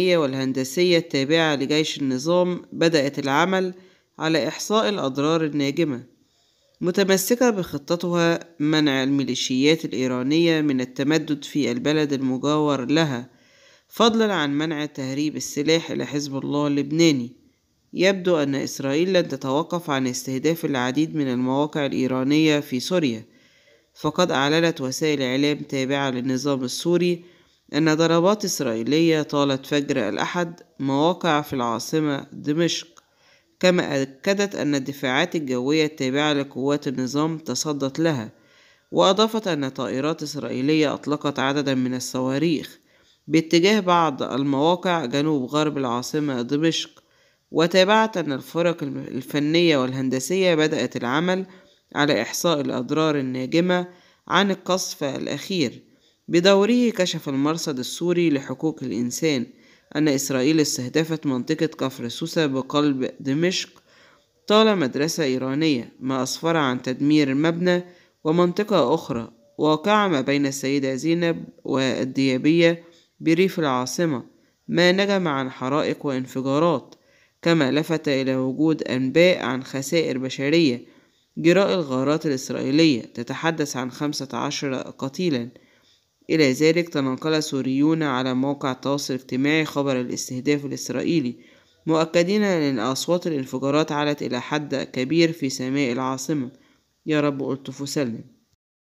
والهندسية التابعة لجيش النظام بدأت العمل على إحصاء الأضرار الناجمة متمسكة بخطتها منع الميليشيات الإيرانية من التمدد في البلد المجاور لها فضلا عن منع تهريب السلاح إلى حزب الله اللبناني يبدو أن إسرائيل لن تتوقف عن استهداف العديد من المواقع الإيرانية في سوريا فقد أعلنت وسائل إعلام تابعة للنظام السوري إن ضربات إسرائيلية طالت فجر الأحد مواقع في العاصمة دمشق كما أكدت أن الدفاعات الجوية التابعة لقوات النظام تصدت لها وأضافت أن طائرات إسرائيلية أطلقت عددا من الصواريخ باتجاه بعض المواقع جنوب غرب العاصمة دمشق وتابعت أن الفرق الفنية والهندسية بدأت العمل على إحصاء الأضرار الناجمة عن القصف الأخير بدوره كشف المرصد السوري لحقوق الإنسان أن إسرائيل استهدفت منطقة كفر سوسة بقلب دمشق طال مدرسة إيرانية ما أسفر عن تدمير مبنى ومنطقة أخرى واقعة ما بين السيدة زينب والديابية بريف العاصمة ما نجم عن حرائق وانفجارات كما لفت إلى وجود أنباء عن خسائر بشرية جراء الغارات الإسرائيلية تتحدث عن خمسة عشر قتيلا إلى ذلك تنقل سوريون على موقع التواصل الاجتماعي خبر الاستهداف الإسرائيلي مؤكدين أن أصوات الانفجارات علت إلى حد كبير في سماء العاصمة يا رب قلت فسلم